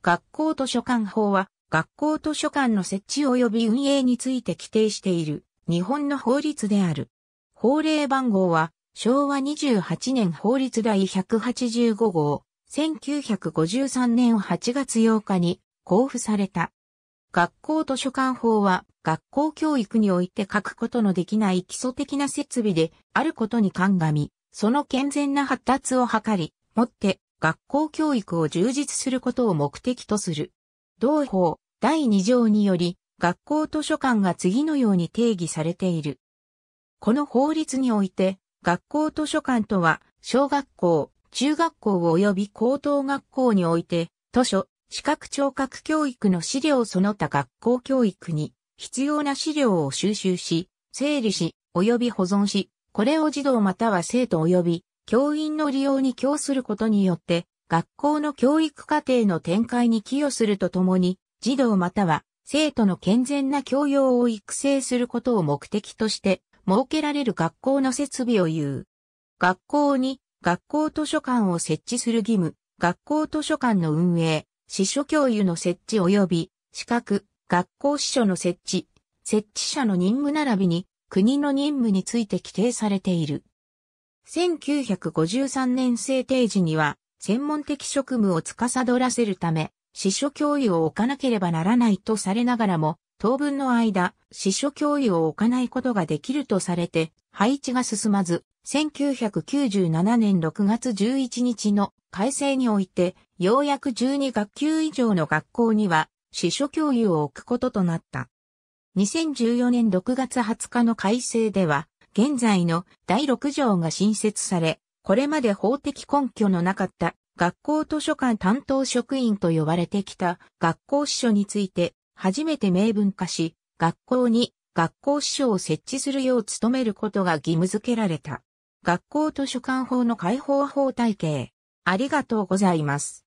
学校図書館法は、学校図書館の設置及び運営について規定している日本の法律である。法令番号は昭和28年法律第185号、1953年8月8日に交付された。学校図書館法は学校教育において書くことのできない基礎的な設備であることに鑑み、その健全な発達を図り、もって学校教育を充実することを目的とする。同法第2条により、学校図書館が次のように定義されている。この法律において、学校図書館とは、小学校、中学校及び高等学校において、図書、視覚聴覚教育の資料その他学校教育に必要な資料を収集し、整理し、及び保存し、これを児童または生徒及び教員の利用に供することによって、学校の教育課程の展開に寄与するとともに、児童または生徒の健全な教養を育成することを目的として、設けられる学校の設備を言う。学校に学校図書館を設置する義務、学校図書館の運営、司書教諭の設置及び、資格、学校司書の設置、設置者の任務並びに、国の任務について規定されている。1953年制定時には、専門的職務を司らせるため、司書教諭を置かなければならないとされながらも、当分の間、司書教諭を置かないことができるとされて、配置が進まず、1997年6月11日の改正において、ようやく12学級以上の学校には、司書教諭を置くこととなった。2014年6月20日の改正では、現在の第6条が新設され、これまで法的根拠のなかった学校図書館担当職員と呼ばれてきた学校司書について初めて明文化し、学校に学校司書を設置するよう努めることが義務付けられた。学校図書館法の開放法体系。ありがとうございます。